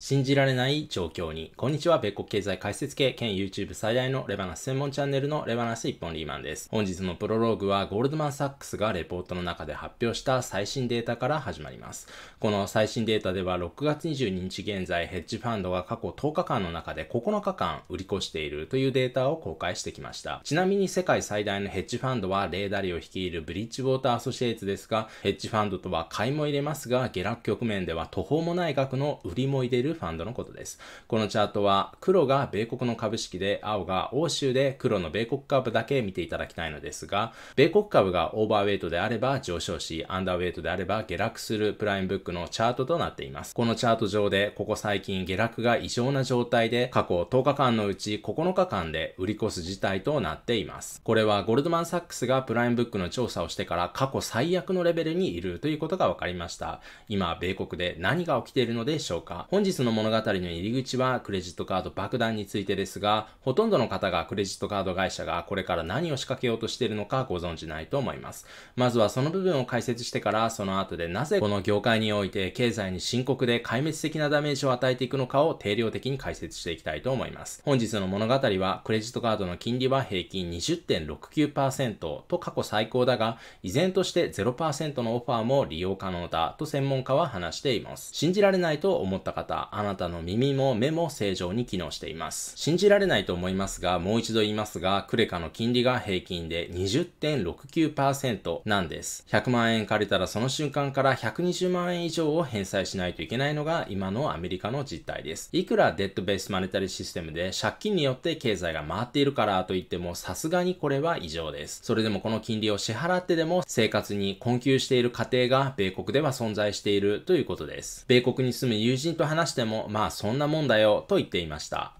信じられない状況に。こんにちは、別国経済解説系兼 YouTube 最大のレバナス専門チャンネルのレバナス一本リーマンです。本日のプロローグはゴールドマンサックスがレポートの中で発表した最新データから始まります。この最新データでは6月22日現在ヘッジファンドが過去10日間の中で9日間売り越しているというデータを公開してきました。ちなみに世界最大のヘッジファンドはレーダリを率いるブリッジウォーターアソシエイツですが、ヘッジファンドとは買いも入れますが、下落局面では途方もない額の売りも入れるるファンドのことです。このチャートは黒が米国の株式で青が欧州で黒の米国株だけ見ていただきたいのですが、米国株がオーバーウェイトであれば上昇し、アンダーウェイトであれば下落するプライムブックのチャートとなっています。このチャート上でここ最近下落が異常な状態で過去10日間のうち9日間で売り越す事態となっています。これはゴールドマンサックスがプライムブックの調査をしてから過去最悪のレベルにいるということが分かりました。今、米国で何が起きているのでしょうか本日スの物語の入り口はクレジットカード爆弾についてですが、ほとんどの方がクレジットカード会社がこれから何を仕掛けようとしているのかご存知ないと思います。まずはその部分を解説してから、その後でなぜこの業界において経済に深刻で壊滅的なダメージを与えていくのかを定量的に解説していきたいと思います。本日の物語は、クレジットカードの金利は平均20.69%と過去最高だが、依然として0%のオファーも利用可能だと専門家は話しています。信じられないと思った方、あなたの耳も目も正常に機能しています。信じられないと思いますが、もう一度言いますが、クレカの金利が平均で20.69%なんです。100万円借りたらその瞬間から120万円以上を返済しないといけないのが今のアメリカの実態です。いくらデッドベースマネタリーシステムで借金によって経済が回っているからといってもさすがにこれは異常です。それでもこの金利を支払ってでも生活に困窮している家庭が米国では存在しているということです。米国に住む友人と話ても、まあそんなもんだよと言っていました。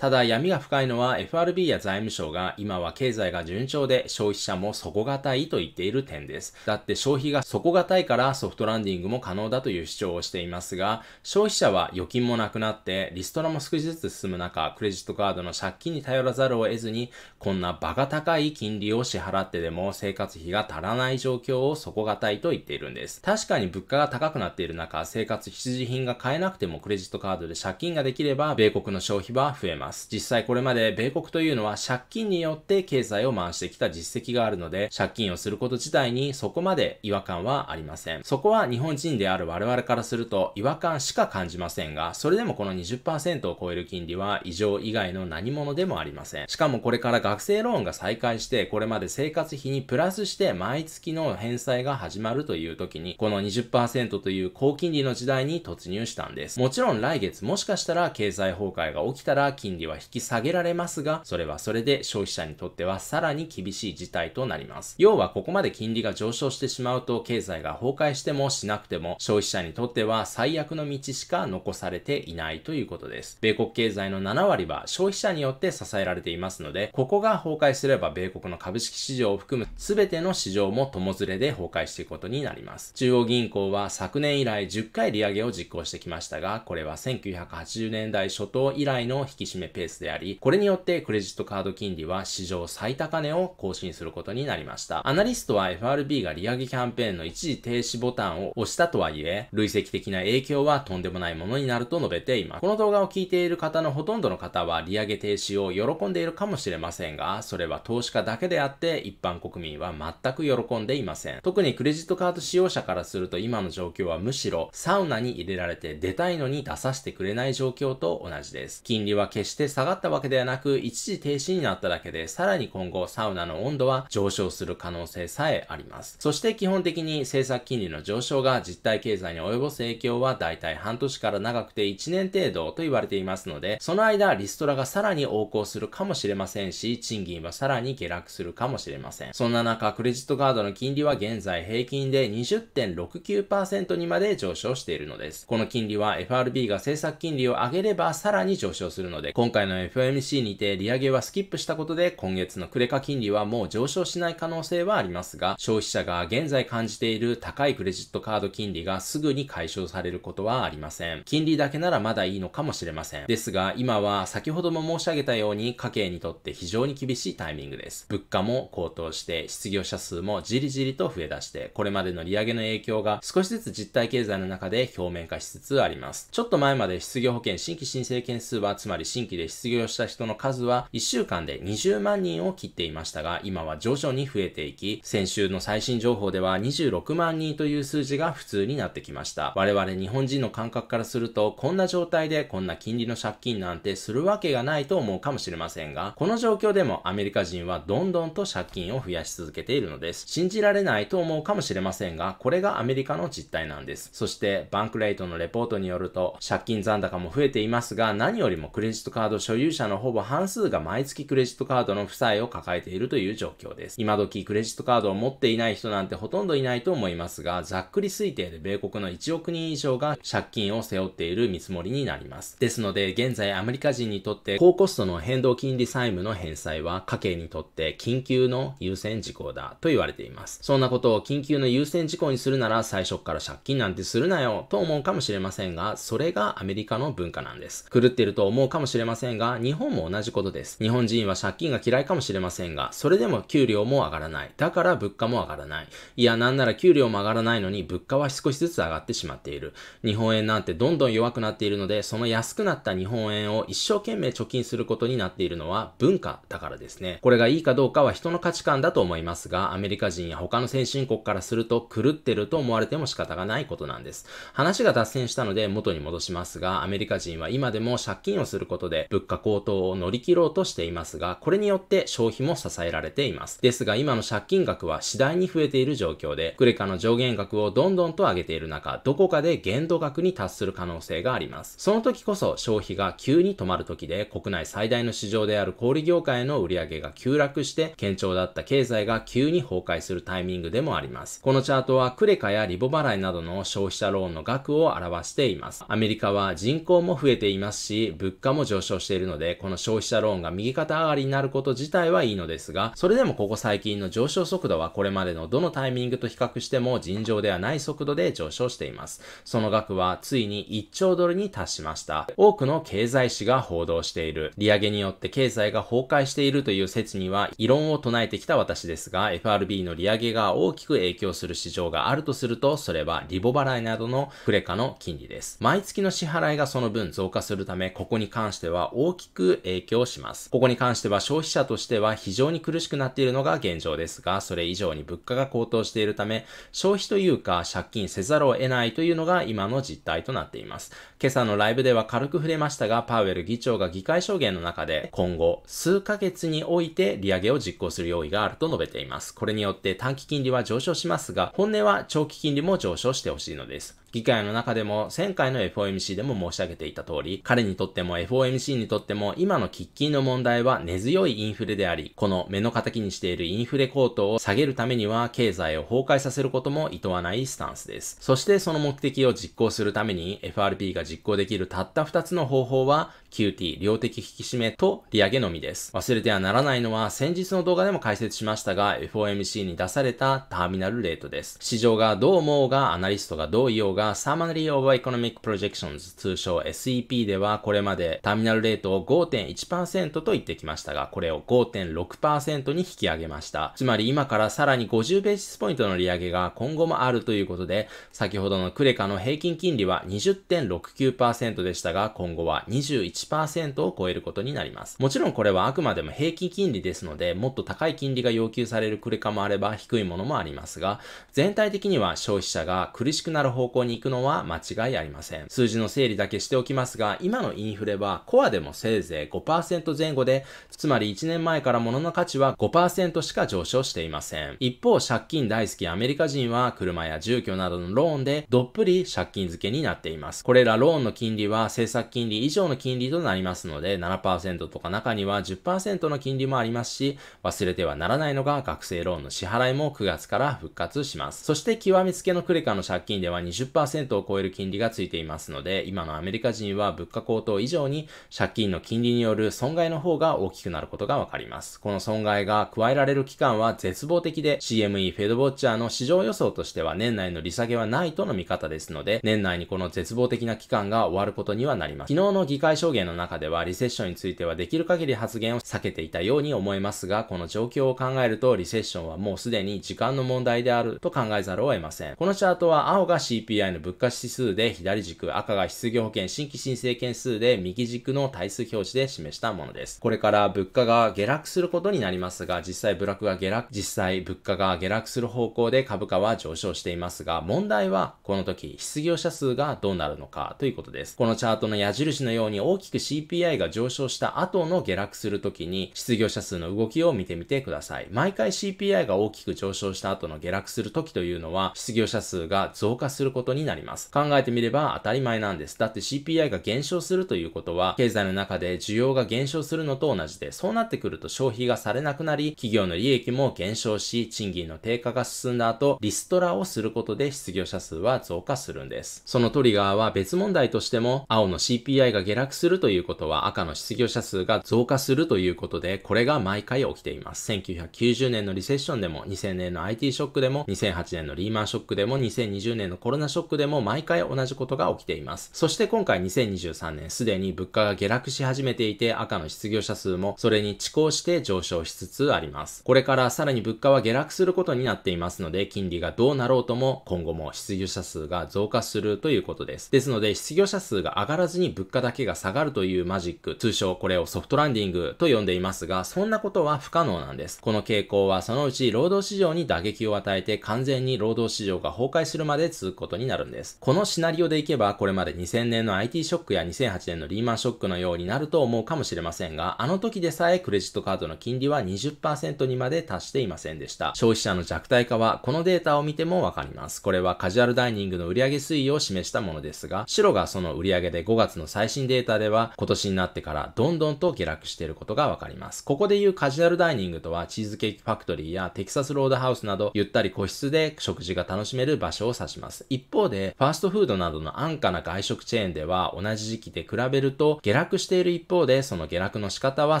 ただ闇が深いのは FRB や財務省が今は経済が順調で消費者も底堅いと言っている点です。だって消費が底堅いからソフトランディングも可能だという主張をしていますが、消費者は預金もなくなってリストラも少しずつ進む中、クレジットカードの借金に頼らざるを得ずに、こんなバカ高い金利を支払ってでも生活費が足らない状況を底堅いと言っているんです。確かに物価が高くなっている中、生活必需品が買えなくてもクレジットカードで借金ができれば、米国の消費は増えます。ます。実際これまで米国というのは借金によって経済を回してきた実績があるので、借金をすること自体にそこまで違和感はありません。そこは日本人である我々からすると違和感しか感じませんが、それでもこの20%を超える金利は異常以外の何者でもありません。しかもこれから学生ローンが再開して、これまで生活費にプラスして毎月の返済が始まるという時に、この20%という高金利の時代に突入したんです。もちろん来月もしかしたら経済崩壊が起きたら金利利は引き下げられますが、それはそれで消費者にとってはさらに厳しい事態となります。要はここまで金利が上昇してしまうと経済が崩壊してもしなくても消費者にとっては最悪の道しか残されていないということです。米国経済の7割は消費者によって支えられていますので、ここが崩壊すれば米国の株式市場を含む全ての市場も共連れで崩壊していくことになります。中央銀行は昨年以来10回利上げを実行してきましたが、これは1980年代初頭以来の引き締めペースであり、これによってクレジットカード金利は史上最高値を更新することになりました。アナリストは FRB が利上げキャンペーンの一時停止ボタンを押したとはいえ、累積的な影響はとんでもないものになると述べています。この動画を聞いている方のほとんどの方は利上げ停止を喜んでいるかもしれませんが、それは投資家だけであって一般国民は全く喜んでいません。特にクレジットカード使用者からすると今の状況はむしろサウナに入れられて出たいのに出させてくれない状況と同じです。金利は決してして下がったわけではなく、一時停止になっただけで、さらに今後サウナの温度は上昇する可能性さえあります。そして基本的に政策金利の上昇が実体経済に及ぼす影響は大体半年から長くて1年程度と言われていますので、その間リストラがさらに横行するかもしれませんし、賃金はさらに下落するかもしれません。そんな中、クレジットカードの金利は現在平均で20.69%にまで上昇しているのです。この金利は FRB が政策金利を上げればさらに上昇するので、今回の FOMC にて利上げはスキップしたことで今月のクレカ金利はもう上昇しない可能性はありますが、消費者が現在感じている高いクレジットカード金利がすぐに解消されることはありません。金利だけならまだいいのかもしれません。ですが、今は先ほども申し上げたように家計にとって非常に厳しいタイミングです。物価も高騰して、失業者数もじりじりと増え出して、これまでの利上げの影響が少しずつ実体経済の中で表面化しつつあります。ちょっと前まで失業保険新規申請件数は、つまり新規域で失業した人の数は1週間で20万人を切っていましたが、今は徐々に増えていき、先週の最新情報では26万人という数字が普通になってきました。我々日本人の感覚からすると、こんな状態でこんな金利の借金なんてするわけがないと思うかもしれませんが、この状況でもアメリカ人はどんどんと借金を増やし続けているのです。信じられないと思うかもしれませんが、これがアメリカの実態なんです。そして、バンクレイトのレポートによると、借金残高も増えていますが、何よりもクレジットカード所有者のほぼ半数が毎月クレジットカードの負債を抱えているという状況です。今時クレジットカードを持っていない人なんてほとんどいないと思いますが、ざっくり推定で米国の1億人以上が借金を背負っている見積もりになります。ですので、現在アメリカ人にとって高コストの変動金利債務の返済は家計にとって緊急の優先事項だと言われています。そんなことを緊急の優先事項にするなら最初から借金なんてするなよと思うかもしれませんが、それがアメリカの文化なんです。狂ってると思うかもしれませんませんが、日本も同じことです。日本人は借金が嫌いかもしれませんが、それでも給料も上がらない。だから物価も上がらない。いや、なんなら給料も上がらないのに物価は少しずつ上がってしまっている。日本円なんてどんどん弱くなっているので、その安くなった日本円を一生懸命貯金することになっているのは文化だからですね。これがいいかどうかは人の価値観だと思いますが、アメリカ人や他の先進国からすると狂ってると思われても仕方がないことなんです。話が脱線したので元に戻しますが、アメリカ人は今でも借金をすることでで、物価高騰を乗り切ろうとしていますが、これによって消費も支えられています。ですが、今の借金額は次第に増えている状況で、クレカの上限額をどんどんと上げている中、どこかで限度額に達する可能性があります。その時こそ消費が急に止まる時で、国内最大の市場である小売業界の売り上げが急落して、堅調だった経済が急に崩壊するタイミングでもあります。このチャートはクレカやリボ払いなどの消費者ローンの額を表しています。アメリカは人口も増えていますし、物価も上昇上しているので、この消費者ローンが右肩上がりになること自体はいいのですが、それでもここ最近の上昇速度はこれまでのどのタイミングと比較しても尋常ではない速度で上昇しています。その額はついに1兆ドルに達しました。多くの経済誌が報道している。利上げによって経済が崩壊しているという説には異論を唱えてきた私ですが、FRB の利上げが大きく影響する市場があるとすると、それはリボ払いなどのクレカの金利です。毎月の支払いがその分増加するため、ここに関してはは大きく影響します。ここに関しては消費者としては非常に苦しくなっているのが現状ですが、それ以上に物価が高騰しているため、消費というか借金せざるを得ないというのが今の実態となっています。今朝のライブでは軽く触れましたが、パウエル議長が議会証言の中で、今後数ヶ月において利上げを実行する用意があると述べています。これによって短期金利は上昇しますが、本音は長期金利も上昇してほしいのです。議会の中でも、前回の FOMC でも申し上げていた通り、彼にとっても FOMC にとっても、今の喫緊の問題は根強いインフレであり、この目の敵にしているインフレ高騰を下げるためには、経済を崩壊させることも厭わないスタンスです。そしてその目的を実行するために、FRB が実行できるたった2つの方法は、QT、量的引き締めと利上げのみです。忘れてはならないのは、先日の動画でも解説しましたが、FOMC に出されたターミナルレートです。市場がどう思うが、アナリストがどう言おうが、が Summary of Economic Projections 通称 SEP ではこれまでターミナルレートを5.1%と言ってきましたが、これを5.6%に引き上げました。つまり今からさらに50ベーシスポイントの利上げが今後もあるということで、先ほどのクレカの平均金利は20.69%でしたが、今後は21%を超えることになります。もちろんこれはあくまでも平均金利ですので、もっと高い金利が要求されるクレカもあれば低いものもありますが、全体的には消費者が苦しくなる方向にに行くのは間違いありません。数字の整理だけしておきますが、今のインフレはコアでもせいぜい5%前後で、つまり1年前から物の価値は5%しか上昇していません。一方、借金大好きアメリカ人は車や住居などのローンでどっぷり借金付けになっています。これらローンの金利は政策金利以上の金利となりますので、7%とか中には10%の金利もありますし、忘れてはならないのが学生ローンの支払いも9月から復活します。そして極めつけのクレカの借金では20% 1を超える金利がついていますので、今のアメリカ人は物価高騰以上に借金の金利による損害の方が大きくなることがわかります。この損害が加えられる期間は絶望的で、CME フェードウォッチャーの市場予想としては年内の利下げはないとの見方ですので、年内にこの絶望的な期間が終わることにはなります。昨日の議会証言の中では、リセッションについてはできる限り発言を避けていたように思いますが、この状況を考えると、リセッションはもうすでに時間の問題であると考えざるを得ません。このチャートは青が CPI 内の物価指数で左軸、赤が失業保険新規申請件数で右軸の対数表示で示したものです。これから物価が下落することになりますが、実際ックが下落、実際物価が下落する方向で株価は上昇していますが、問題はこの時失業者数がどうなるのかということです。このチャートの矢印のように大きく CPI が上昇した後の下落する時に失業者数の動きを見てみてください。毎回 CPI が大きく上昇した後の下落する時というのは失業者数が増加することにになります。考えてみれば当たり前なんです。だって CPI が減少するということは、経済の中で需要が減少するのと同じで、そうなってくると消費がされなくなり、企業の利益も減少し、賃金の低下が進んだ後、リストラをすることで失業者数は増加するんです。そのトリガーは別問題としても、青の CPI が下落するということは、赤の失業者数が増加するということで、これが毎回起きています。1990年のリセッションでも、2000年の IT ショックでも、2008年のリーマンショックでも、2020年のコロナショックショックでも毎回同じことが起きています。そして今回2023年すでに物価が下落し始めていて赤の失業者数もそれに遅行して上昇しつつあります。これからさらに物価は下落することになっていますので金利がどうなろうとも今後も失業者数が増加するということです。ですので失業者数が上がらずに物価だけが下がるというマジック、通称これをソフトランディングと呼んでいますが、そんなことは不可能なんです。この傾向はそのうち労働市場に打撃を与えて完全に労働市場が崩壊するまで続くことになるんです。このシナリオでいけば、これまで2000年の IT ショックや2008年のリーマンショックのようになると思うかもしれませんが、あの時でさえクレジットカードの金利は20%にまで達していませんでした。消費者の弱体化は、このデータを見てもわかります。これはカジュアルダイニングの売上推移を示したものですが、白がその売上で5月の最新データでは、今年になってからどんどんと下落していることがわかります。ここで言うカジュアルダイニングとは、チーズケーキファクトリーやテキサスロードハウスなど、ゆったり個室で食事が楽しめる場所を指します。一方方で、ファーストフードなどの安価な外食チェーンでは同じ時期で比べると下落している一方で、その下落の仕方は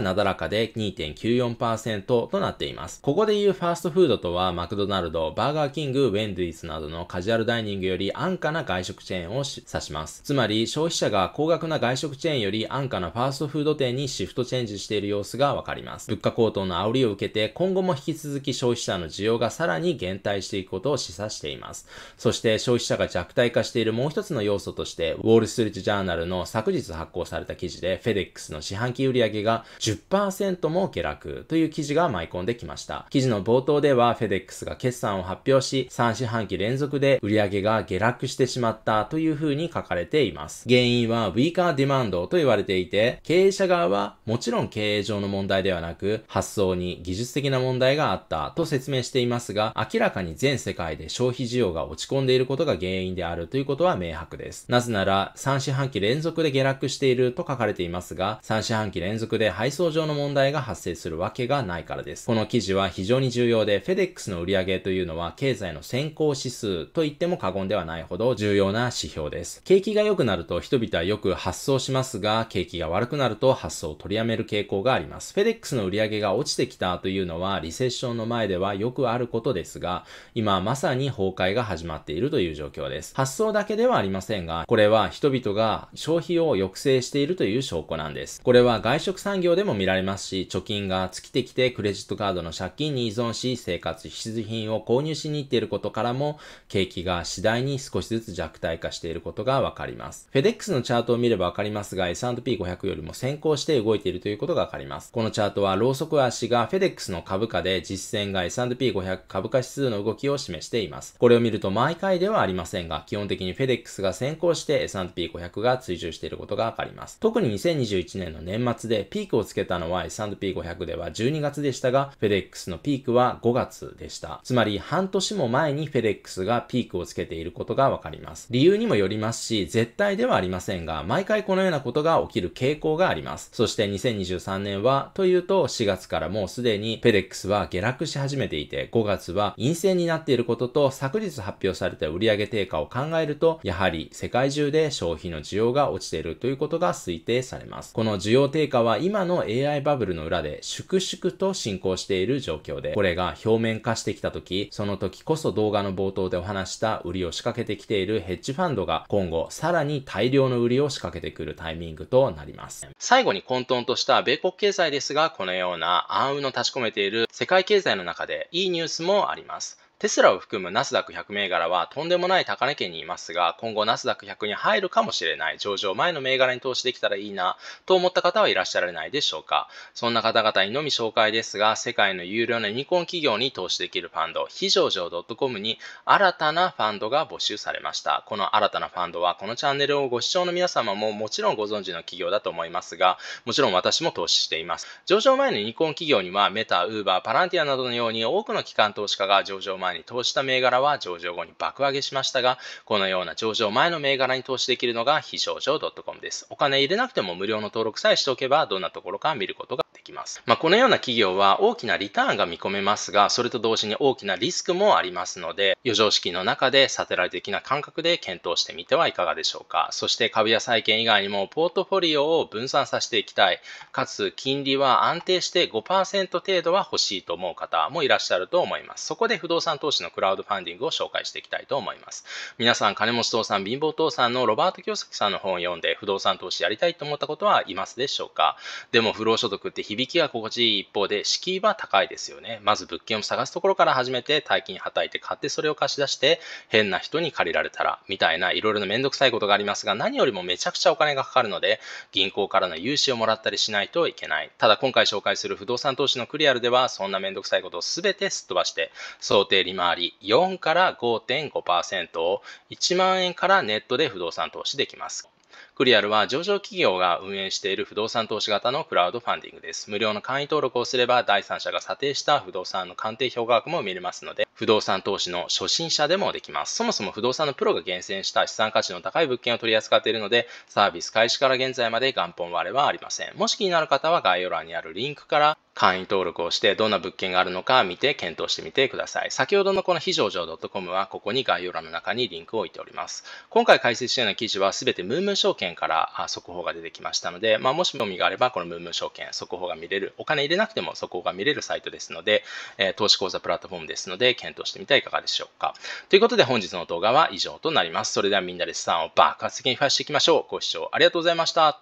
なだらかで2.94%となっています。ここで言うファーストフードとは、マクドナルド、バーガーキング、ウェンディーズなどのカジュアルダイニングより安価な外食チェーンを指します。つまり、消費者が高額な外食チェーンより安価なファーストフード店にシフトチェンジしている様子がわかります。物価高騰の煽りを受けて、今後も引き続き消費者の需要がさらに減退していくことを示唆しています。そして消費者が弱体化しているもう一つの要素として、ウォール・ストリート・ジャーナルの昨日発行された記事で、フェデックスの四半期売上が10%も下落という記事が舞い込んできました。記事の冒頭では、フェデックスが決算を発表し、3四半期連続で売上が下落してしまったという風に書かれています。原因は、ウィーカーディマンドと言われていて、経営者側はもちろん経営上の問題ではなく、発想に技術的な問題があったと説明していますが、明らかに全世界で消費需要が落ち込んでいることが原因原因であるということは明白です。なぜなら、3四半期連続で下落していると書かれていますが、3四半期連続で配送上の問題が発生するわけがないからです。この記事は非常に重要で、FedEx の売上というのは経済の先行指数と言っても過言ではないほど重要な指標です。景気が良くなると人々はよく発送しますが、景気が悪くなると発送を取りやめる傾向があります。FedEx の売上が落ちてきたというのは、リセッションの前ではよくあることですが、今まさに崩壊が始まっているという状況です。です。発想だけではありませんが、これは人々が消費を抑制しているという証拠なんです。これは外食産業でも見られますし、貯金が尽きてきてクレジットカードの借金に依存し、生活必需品を購入しに行っていることからも、景気が次第に少しずつ弱体化していることがわかります。FedEx のチャートを見ればわかりますが、S&P500 よりも先行して動いているということがわかります。このチャートは、ローソク足が FedEx の株価で実践が S&P500 株価指数の動きを示しています。これを見ると毎回ではありません線が基本的にフェデックスが先行して S&P500 が追従していることがわかります。特に2021年の年末でピークをつけたのは S&P500 では12月でしたが、フェデックスのピークは5月でした。つまり半年も前にフェデックスがピークをつけていることがわかります。理由にもよりますし、絶対ではありませんが、毎回このようなことが起きる傾向があります。そして2023年は、というと4月からもうすでにフェデックスは下落し始めていて、5月は陰性になっていることと、昨日発表された売上低果を考えると、やはり世界中で消費の需要が落ちているということが推定されます。この需要低下は今の AI バブルの裏で粛々と進行している状況で、これが表面化してきた時、その時こそ動画の冒頭でお話した売りを仕掛けてきているヘッジファンドが今後さらに大量の売りを仕掛けてくるタイミングとなります。最後に混沌とした米国経済ですが、このような暗雲の立ち込めている世界経済の中でいいニュースもあります。テスラを含むナスダック100銘柄はとんでもない高値圏にいますが、今後ナスダック100に入るかもしれない、上場前の銘柄に投資できたらいいなと思った方はいらっしゃらないでしょうか。そんな方々にのみ紹介ですが、世界の有料なユニコーン企業に投資できるファンド、非上場 .com に新たなファンドが募集されました。この新たなファンドは、このチャンネルをご視聴の皆様ももちろんご存知の企業だと思いますが、もちろん私も投資しています。上場前のユニコーン企業には、メタ、ウーバー、パランティアなどのように多くの機関投資家が上場前前に投資した銘柄は上場後に爆上げしましたが、このような上場前の銘柄に投資できるのが非上場 .com です。お金入れなくても無料の登録さえしておけば、どんなところか見ることができます。まあ、このような企業は大きなリターンが見込めますが、それと同時に大きなリスクもありますので、余剰資金の中でサテライト的な感覚で検討してみてはいかがでしょうか。そして株や債券以外にもポートフォリオを分散させていきたい。かつ、金利は安定して5%程度は欲しいと思う方もいらっしゃると思います。そこで不動産投資のクラウドファンディングを紹介していきたいと思います。皆さん、金持ち父さん、貧乏父さんのロバート清崎さんの本を読んで、不動産投資やりたいと思ったことはいますでしょうかでも、不労所得って響きが心地いい一方で、敷居は高いですよね。まず物件を探すところから始めて、大金はたいて買ってそれを貸し出して、変な人に借りられたら、みたいないろいろなめんどくさいことがありますが、何よりもめちゃくちゃお金がかかるので、銀行からの融資をもらったりしないといけない。ただ、今回紹介する不動産投資のクリアルでは、そんなめんどくさいことを全てすっ飛ばして、想定利回り4から5.5%を1万円からネットで不動産投資できます。クリアルは上場企業が運営している不動産投資型のクラウドファンディングです。無料の会員登録をすれば第三者が査定した不動産の鑑定評価額も見れますので、不動産投資の初心者でもできます。そもそも不動産のプロが厳選した資産価値の高い物件を取り扱っているので、サービス開始から現在まで元本割れはありません。もし気になる方は概要欄にあるリンクから会員登録をしてどんな物件があるのか見て検討してみてください。先ほどのこの非常上 .com はここに概要欄の中にリンクを置いております。今回解説したような記事は全てムームー証券から速報が出てきましたので、まあ、もし興味があればこのムームー証券速報が見れる、お金入れなくても速報が見れるサイトですので、え投資講座プラットフォームですので検討してみてはいかがでしょうか。ということで本日の動画は以上となります。それではみんなで資産を爆発的に増やしていきましょう。ご視聴ありがとうございました。